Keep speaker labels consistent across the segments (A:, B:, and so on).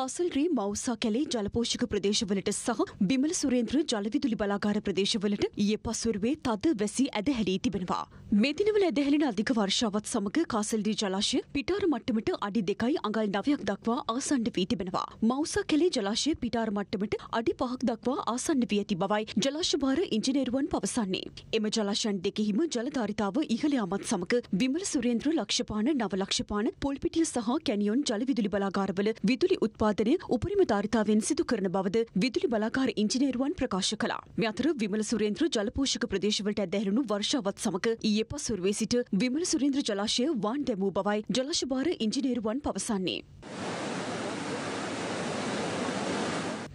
A: පසල්රී මෞසා කැලේ ජලපෝෂික ප්‍රදේශවලට සහ බිමල සුරේන්ද්‍ර ජලවිදුලි බලාගාර ප්‍රදේශවලට ඊයේ පසුරුවේ තද වැසි ඇදහැලී තිබෙනවා. මේ දිනවල ඇදහැලෙන අධික වර්ෂාවත් සමග කාසල්රී ජලාශය පිටාර මට්ටමට අඩි දෙකයි අඟල් නවයක් දක්වා ආසන්න වී තිබෙනවා. මෞසා කැලේ ජලාශය පිටාර මට්ටමට අඩි පහක් දක්වා ආසන්න වී ඇති බවයි ජලාශ භාර ඉංජිනේරුවන් පවසන්නේ. එම ජලාශයන් දෙකෙහිම ජලධාරිතාව ඉහළ යාමත් සමග බිමල සුරේන්ද්‍ර ලක්ෂපාන නව ලක්ෂපාන පොල්පිටිය සහ කැනියොන් ජලවිදුලි බලාගාරවල විදුලි උත්පා නිෂ්පාදනය උපරිම ධාරිතාවෙන් සිදු කරන බවද විදුලි බලාකාර ඉංජිනේරුවන් ප්‍රකාශ කළා. මේ අතර විමල සුරේන්ද්‍ර ජලපෝෂක ප්‍රදේශවලට ඇදහැරුණු වර්ෂාවත් සමග ඊයේ පසුරුවේ සිට විමල සුරේන්ද්‍ර ජලාශය වාන් දැමූ බවයි ජලාශ භාර ඉංජිනේරුවන් පවසන්නේ.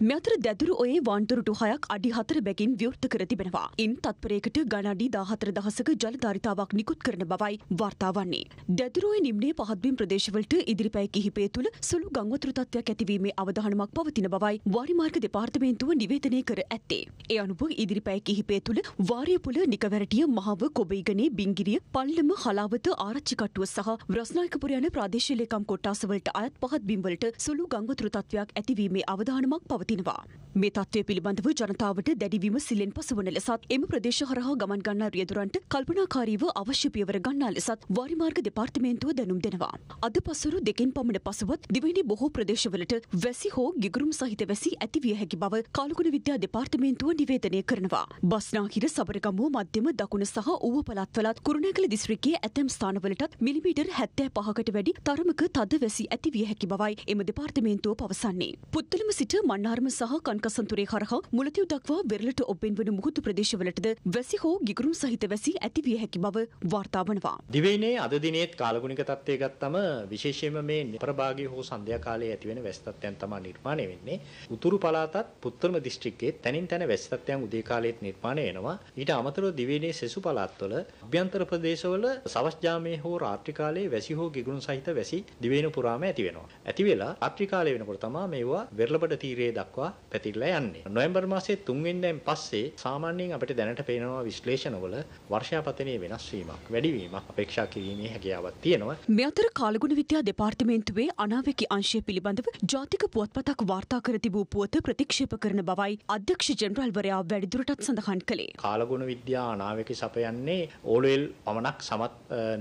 A: මෙතර දැදුරු ඔයේ වාන්තුරුටු හයක් අඩි හතර බැගින් ව්‍යෘත කර තිබෙනවා. ඉන් තත්පරයකට ගණ අඩි දාහතර දහසක ජලධාරිතාවක් නිකුත් කරන බවයි වාර්තා වන්නේ. දැදුරුවේ නිම්නේ පහත්බිම් ප්‍රදේශවලට ඉදිරිපැය කිහිපය තුළ සුළු ගංවතුරු තත්ත්වයක් ඇතිවීමේ අවධානමක් පවතින බවයි වාරිමාර්ග දෙපාර්තමේන්තුව නිවේදනය කර ඇත්තේ. ඒ අනුව ඉදිරිපැය කිහිපය තුළ වාරියපුල නිකවැරටිය මහව කොබයිගනේ බිංගිරිය පල්ලම හලාවත ආරච්චිකට්ටුව සහ ව්‍රස්නායකපුර යන ප්‍රාදේශීය ලේකම් කොට්ටාසවලට අයත් පහත්බිම්වලට සුළු ගංවතුරු තත්ත්වයක් ඇතිවීමේ අවධානමක් පවතින පවතිනවා. මේ තත්ත්වය පිළිබඳව ජනතාවට දැඩිවීම සිල්ලෙන් පසුවන ලෙසත් එම ප්‍රදේශ හරහා ගමන් ගන්නා රියදුරන්ට කල්පනාකාරීව අවශ්‍ය පියවර ගන්නා ලෙසත් වාරිමාර්ග දෙපාර්තමේන්තුව දැනුම් දෙනවා. අද පසුරු දෙකෙන් පමණ පසුවත් දිවයිනේ බොහෝ ප්‍රදේශවලට වැසි හෝ ගිගුරුම් සහිත වැසි ඇතිවිය හැකි බව කාලගුණ විද්‍යා දෙපාර්තමේන්තුව නිවේදනය කරනවා. බස්නාහිර සබරගමුව මධ්‍යම දකුණ සහ ඌව පළාත්වලත් කුරුණෑගල දිස්ත්‍රික්කයේ ඇතැම් ස්ථානවලටත් මිලිමීටර් 75කට වැඩි තරමක තද වැසි ඇතිවිය හැකි බවයි එම දෙපාර්තමේන්තුව පවසන්නේ. පුත්තලම සිට මන්නාර වාර්ම සහ කන්කසන්තුරේ හරහා මුලතිව් දක්වා වෙරළට ඔබ්බෙන් වන මුහුදු ප්‍රදේශවලටද වැසි හෝ ගිගුරුම් සහිත වැසි ඇතිවිය හැකි බව වාර්තා වනවා.
B: දිවයිනේ අද දිනේත් කාලගුණික තත්ත්වය ගත්තම විශේෂයෙන්ම මේ ප්‍රභාගී හෝ සන්ධ්‍යා කාලයේ ඇතිවෙන වැසි තත්ත්වයන් තමයි නිර්මාණය වෙන්නේ. උතුරු පළාතත් පුත්තරම දිස්ත්‍රික්කයේ තැනින් තැන වැසි තත්ත්වයන් උදේ කාලයේත් නිර්මාණය වෙනවා. ඊට අමතරව දිවයිනේ සෙසු පළාත්වල අභ්‍යන්තර ප්‍රදේශවල සවස් ජාමයේ හෝ රාත්‍රී කාලයේ වැසි හෝ ගිගුරුම් සහිත වැසි දිවයින පුරාම ඇති වෙනවා. ඇති වෙලා රාත්‍රී කාලය වෙනකොට තමයි මේවා වෙරළබඩ තීරයේ දක්වා පැතිරලා යන්නේ. නොවැම්බර් මාසයේ 3 වෙනිදාන් පස්සේ සාමාන්‍යයෙන් අපිට දැනට පේනවා විශ්ලේෂණවල වර්ෂාපතනයේ වෙනස් වීමක්, වැඩිවීමක් අපේක්ෂා කිරීමේ හැකියාවක් තියෙනවා.
A: මේ අතර කාලගුණ විද්‍යා දෙපාර්තමේන්තුවේ අනාවැකි අංශය පිළිබඳව ජාතික පුවත්පතක් වාර්තා කර තිබූ පුවත ප්‍රතික්ෂේප කරන බවයි අධ්‍යක්ෂ ජෙනරාල්වරයා වැඩිදුරටත් සඳහන්
B: කළේ. කාලගුණ විද්‍යා අනාවැකි සපයන්නේ ඕලෙල් පමණක් සමත්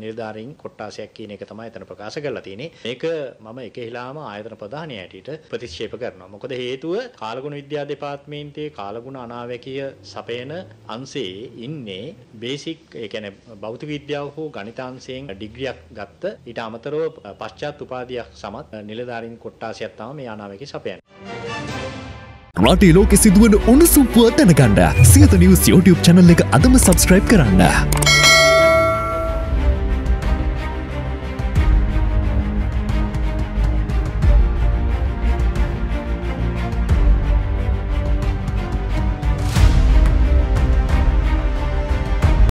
B: නිලධාරීන් කොට්ටාසයක් කියන එක තමයි එතන ප්‍රකාශ කරලා තියෙන්නේ. මේක මම එකහිලාම ආයතන ප්‍රධානී හැටියට ප්‍රතික්ෂේප කරනවා. මොකද හේතුව අනුව කාලගුණ විද්‍යා දෙපාර්තමේන්තුවේ කාලගුණ අනාවැකිය සපයන අංශයේ ඉන්නේ බේසික් ඒ කියන්නේ භෞතික විද්‍යාව හෝ ගණිත අංශයෙන් ඩිග්‍රියක් ගත්ත ඊට අමතරව පශ්චාත් උපාධියක් සමත් නිලධාරීන් කොට්ටාසයක් තමයි මේ අනාවැකිය සපයන්නේ.
A: රටේ ලෝකෙ සිදුවන උණුසුම්පුව දැනගන්න සියත නිවුස් YouTube channel එක අදම subscribe කරන්න.